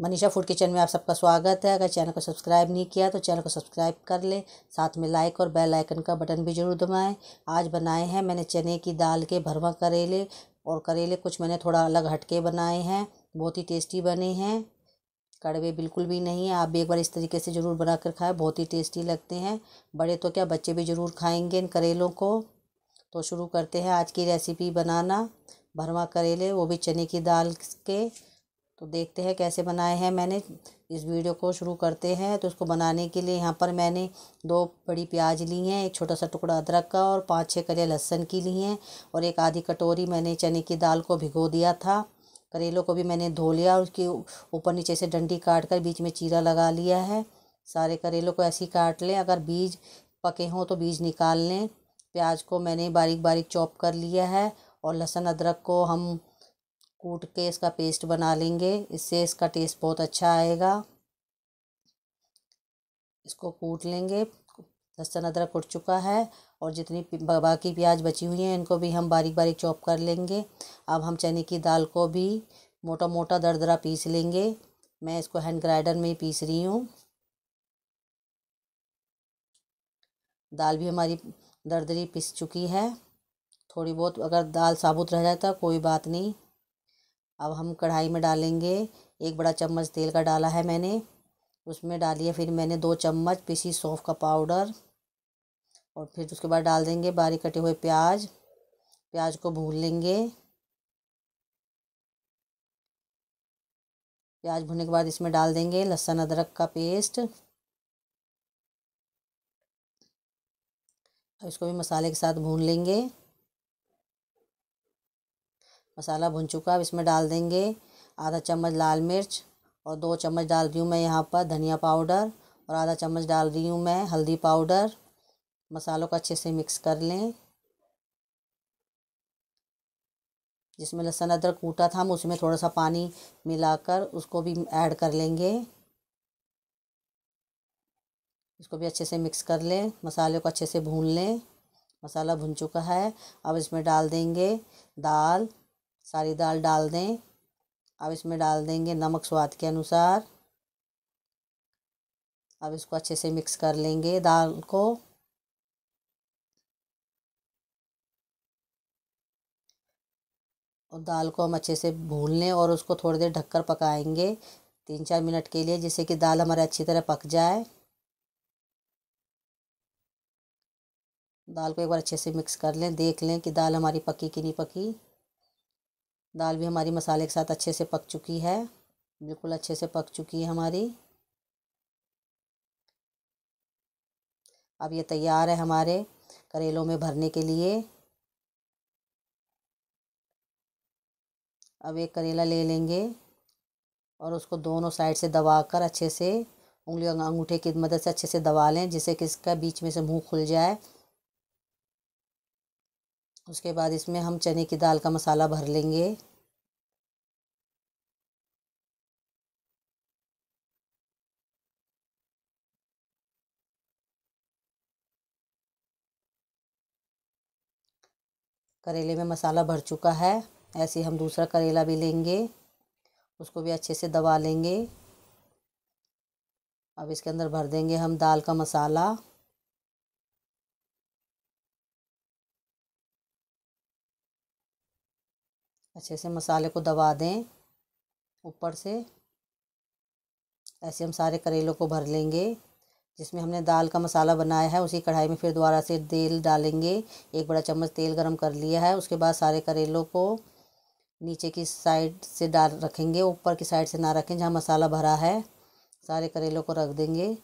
Manisha food kitchen में आप सबका स्वागत है अगर चैनल को सब्सक्राइब नहीं किया तो चैनल को सब्सक्राइब कर लें साथ में लाइक और बेल आइकन का बटन भी ज़रूर दबाएं आज बनाए हैं मैंने चने की दाल के भरवा करेले और करेले कुछ मैंने थोड़ा अलग हटके बनाए हैं बहुत ही टेस्टी बने हैं कड़वे बिल्कुल भी नहीं है आप भी एक बार इस तरीके से ज़रूर बना कर खाएँ बहुत ही टेस्टी लगते हैं बड़े तो क्या बच्चे भी ज़रूर खाएँगे इन करेलों को तो शुरू करते हैं आज की रेसिपी बनाना भरवा करेले वो भी चने की दाल के तो देखते हैं कैसे बनाए हैं मैंने इस वीडियो को शुरू करते हैं तो इसको बनाने के लिए यहाँ पर मैंने दो बड़ी प्याज ली हैं एक छोटा सा टुकड़ा अदरक का और पाँच छः करे लहसुन की ली हैं और एक आधी कटोरी मैंने चने की दाल को भिगो दिया था करेलों को भी मैंने धो लिया और उसके ऊपर नीचे से डंडी काट कर बीच में चीरा लगा लिया है सारे करेलों को ऐसे ही काट लें अगर बीज पके हों तो बीज निकाल लें प्याज को मैंने बारीक बारीक चॉप कर लिया है और लहसुन अदरक को हम कूट के इसका पेस्ट बना लेंगे इससे इसका टेस्ट बहुत अच्छा आएगा इसको कूट लेंगे लहसुन अदरक कूट चुका है और जितनी बाकी प्याज बची हुई हैं इनको भी हम बारीक बारीक चॉप कर लेंगे अब हम चने की दाल को भी मोटा मोटा दरदरा पीस लेंगे मैं इसको हैंड ग्राइंडर में पीस रही हूँ दाल भी हमारी दरदरी पिस चुकी है थोड़ी बहुत अगर दाल साबुत रह जाए तो कोई बात नहीं अब हम कढ़ाई में डालेंगे एक बड़ा चम्मच तेल का डाला है मैंने उसमें डालिए फिर मैंने दो चम्मच पीसी सौंफ का पाउडर और फिर उसके बाद डाल देंगे बारीक कटे हुए प्याज प्याज को भून लेंगे प्याज भुनने के बाद इसमें डाल देंगे लहसुन अदरक का पेस्ट इसको भी मसाले के साथ भून लेंगे मसाला भुन चुका है अब इसमें डाल देंगे आधा चम्मच लाल मिर्च और दो चम्मच डाल रही हूँ मैं यहाँ पर धनिया पाउडर और आधा चम्मच डाल रही हूँ मैं हल्दी पाउडर मसालों को अच्छे से मिक्स कर लें जिसमें लहसुन अदरक कूटा था हम उसमें थोड़ा सा पानी मिलाकर उसको भी ऐड कर लेंगे इसको भी अच्छे से मिक्स कर लें मसाले को अच्छे से भून लें मसाला भुन चुका है अब इसमें डाल देंगे दाल सारी दाल डाल दें अब इसमें डाल देंगे नमक स्वाद के अनुसार अब इसको अच्छे से मिक्स कर लेंगे दाल को और दाल को हम अच्छे से भून लें और उसको थोड़ी देर ढककर पकाएंगे तीन चार मिनट के लिए जिससे कि दाल हमारे अच्छी तरह पक जाए दाल को एक बार अच्छे से मिक्स कर लें देख लें कि दाल हमारी पकी कि नहीं पकी दाल भी हमारी मसाले के साथ अच्छे से पक चुकी है बिल्कुल अच्छे से पक चुकी है हमारी अब ये तैयार है हमारे करेलों में भरने के लिए अब एक करेला ले लेंगे और उसको दोनों साइड से दबा कर अच्छे से उंगली अंगूठे की मदद से अच्छे से दबा लें जिससे कि इसका बीच में से मुंह खुल जाए उसके बाद इसमें हम चने की दाल का मसाला भर लेंगे करेले में मसाला भर चुका है ऐसे हम दूसरा करेला भी लेंगे उसको भी अच्छे से दबा लेंगे अब इसके अंदर भर देंगे हम दाल का मसाला अच्छे से मसाले को दबा दें ऊपर से ऐसे हम सारे करेलों को भर लेंगे जिसमें हमने दाल का मसाला बनाया है उसी कढ़ाई में फिर दोबारा से तेल डालेंगे एक बड़ा चम्मच तेल गरम कर लिया है उसके बाद सारे करेलों को नीचे की साइड से डाल रखेंगे ऊपर की साइड से ना रखें जहाँ मसाला भरा है सारे करेलों को रख देंगे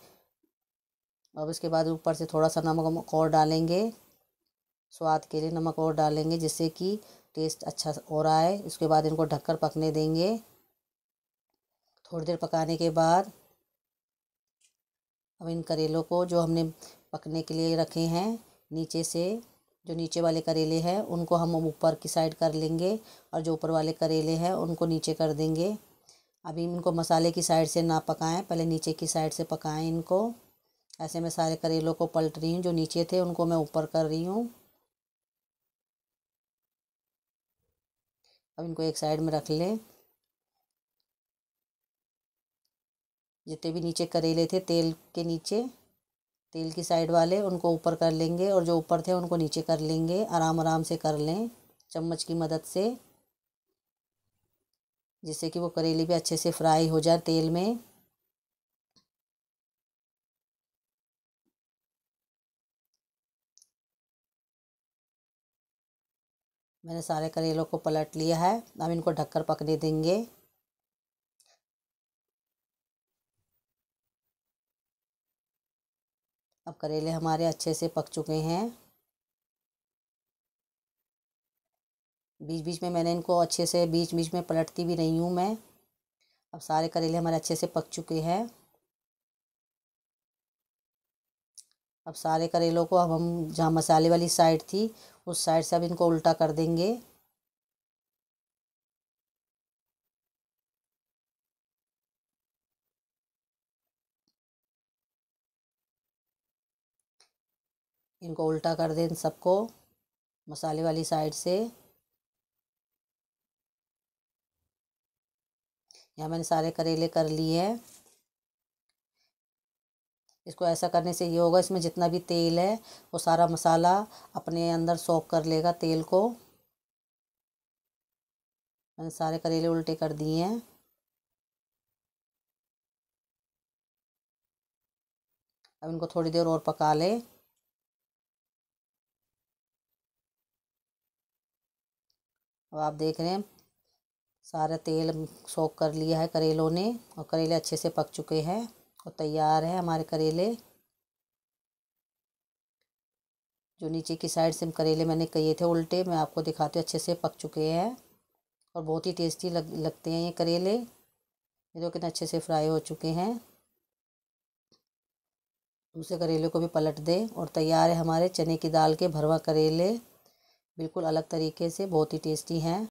अब इसके बाद ऊपर से थोड़ा सा नमक और डालेंगे स्वाद के लिए नमक और डालेंगे जिससे कि टेस्ट अच्छा हो रहा है उसके बाद इनको ढककर पकने देंगे थोड़ी देर पकाने के बाद अब इन करेलों को जो हमने पकने के लिए रखे हैं नीचे से जो नीचे वाले करेले हैं उनको हम ऊपर की साइड कर लेंगे और जो ऊपर वाले करेले हैं उनको नीचे कर देंगे अभी इनको मसाले की साइड से ना पकाएं पहले नीचे की साइड से पकाएं इनको ऐसे मैं सारे करेलों को पलट रही हूँ जो नीचे थे उनको मैं ऊपर कर रही हूँ अब इनको एक साइड में रख लें जितने भी नीचे करेले थे तेल के नीचे तेल की साइड वाले उनको ऊपर कर लेंगे और जो ऊपर थे उनको नीचे कर लेंगे आराम आराम से कर लें चम्मच की मदद से जिससे कि वो करेले भी अच्छे से फ्राई हो जाए तेल में मैंने सारे करेलों को पलट लिया है अब इनको ढककर पकने देंगे अब करेले हमारे अच्छे से पक चुके हैं बीच बीच में मैंने इनको अच्छे से बीच बीच में पलटती भी रही हूँ मैं अब सारे करेले हमारे अच्छे से पक चुके हैं अब सारे करेलों को अब हम जहाँ मसाले वाली साइड थी उस साइड से अब इनको उल्टा कर देंगे इनको उल्टा कर दें सबको मसाले वाली साइड से यहाँ मैंने सारे करेले कर लिए हैं इसको ऐसा करने से ये होगा इसमें जितना भी तेल है वो सारा मसाला अपने अंदर सोख कर लेगा तेल को मैंने सारे करेले उल्टे कर दिए हैं अब इनको थोड़ी देर और पका लें अब आप देख रहे हैं सारा तेल सोख कर लिया है करेलों ने और करेले अच्छे से पक चुके हैं और तैयार है हमारे करेले जो नीचे की साइड से करेले मैंने किए थे उल्टे मैं आपको दिखाती हूँ अच्छे से पक चुके हैं और बहुत ही टेस्टी लग लगते हैं ये करेले ये जो कितने अच्छे से फ्राई हो चुके हैं दूसरे करेले को भी पलट दें और तैयार है हमारे चने की दाल के भरवा करेले बिल्कुल अलग तरीके से बहुत ही टेस्टी हैं